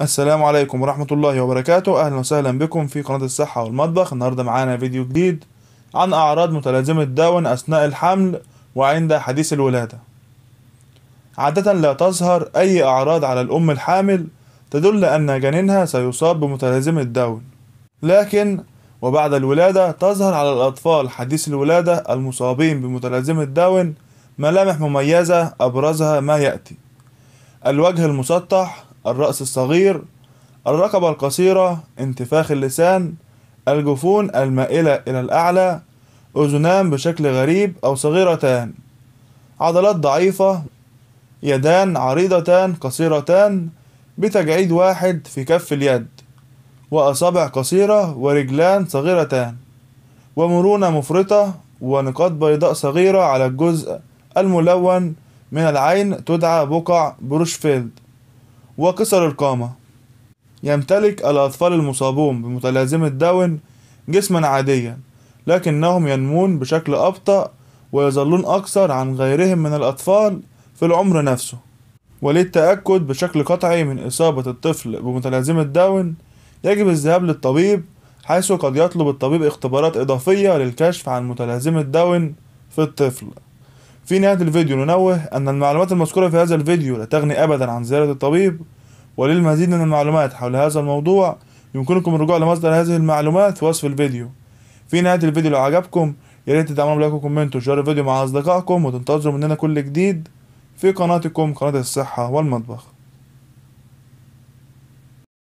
السلام عليكم ورحمة الله وبركاته أهلا وسهلا بكم في قناة الصحة والمطبخ النهاردة معانا فيديو جديد عن أعراض متلازمة داون أثناء الحمل وعند حديث الولادة عادة لا تظهر أي أعراض على الأم الحامل تدل أن جنينها سيصاب بمتلازمة داون لكن وبعد الولادة تظهر على الأطفال حديث الولادة المصابين بمتلازمة داون ملامح مميزة أبرزها ما يأتي الوجه المسطح الرأس الصغير الرقبة القصيرة انتفاخ اللسان الجفون المائلة إلى الأعلى أذنان بشكل غريب أو صغيرتان عضلات ضعيفة يدان عريضتان قصيرتان بتجعيد واحد في كف اليد وأصابع قصيرة ورجلان صغيرتان ومرونة مفرطة ونقاط بيضاء صغيرة على الجزء الملون من العين تدعى بقع بروشفيلد وكسر القامة يمتلك الأطفال المصابون بمتلازمة داون جسما عاديا لكنهم ينمون بشكل أبطأ ويظلون أكثر عن غيرهم من الأطفال في العمر نفسه وللتأكد بشكل قطعي من إصابة الطفل بمتلازمة داون يجب الذهاب للطبيب حيث قد يطلب الطبيب اختبارات إضافية للكشف عن متلازمة داون في الطفل في نهاية الفيديو ننوه أن المعلومات المذكورة في هذا الفيديو لا تغني أبدا عن زيارة الطبيب وللمزيد من المعلومات حول هذا الموضوع يمكنكم الرجوع لمصدر هذه المعلومات في وصف الفيديو في نهاية الفيديو لو عجبكم ياريت تدعمونا بلايك وكومنت وشير الفيديو مع أصدقائكم وتنتظروا مننا كل جديد في قناتكم قناة الصحة والمطبخ